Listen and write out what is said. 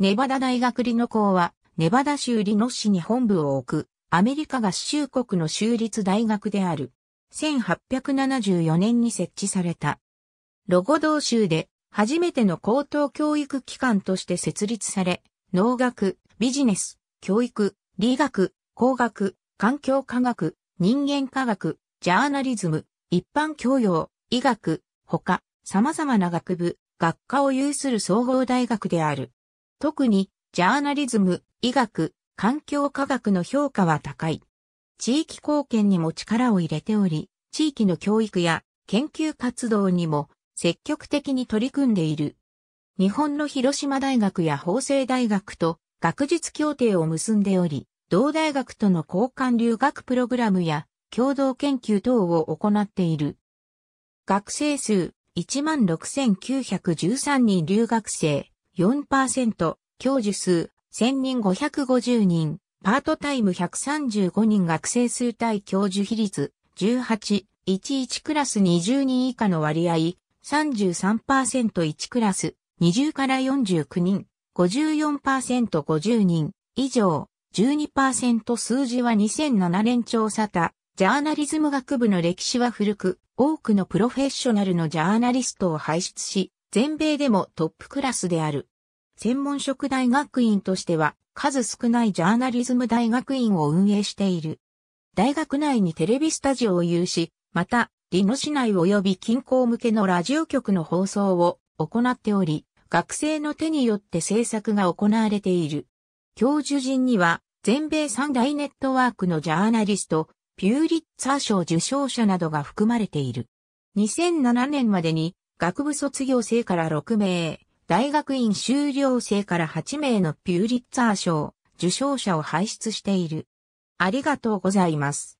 ネバダ大学理の校は、ネバダ州理ノ市に本部を置く、アメリカ合衆国の州立大学である。1874年に設置された。ロゴ同州で初めての高等教育機関として設立され、農学、ビジネス、教育、理学、工学、環境科学、人間科学、ジャーナリズム、一般教養、医学、他、様々な学部、学科を有する総合大学である。特にジャーナリズム、医学、環境科学の評価は高い。地域貢献にも力を入れており、地域の教育や研究活動にも積極的に取り組んでいる。日本の広島大学や法政大学と学術協定を結んでおり、同大学との交換留学プログラムや共同研究等を行っている。学生数16,913人留学生。4%、教授数1550人、パートタイム135人学生数対教授比率18、11クラス20人以下の割合 33%1 クラス20から49人、54%50 人以上、12%数字は2007年調査たジャーナリズム学部の歴史は古く、多くのプロフェッショナルのジャーナリストを輩出し、全米でもトップクラスである。専門職大学院としては数少ないジャーナリズム大学院を運営している。大学内にテレビスタジオを有し、また、リノ市内及び近郊向けのラジオ局の放送を行っており、学生の手によって制作が行われている。教授陣には、全米三大ネットワークのジャーナリスト、ピューリッツァー賞受賞者などが含まれている。2007年までに学部卒業生から6名、大学院修了生から8名のピューリッツァー賞受賞者を輩出している。ありがとうございます。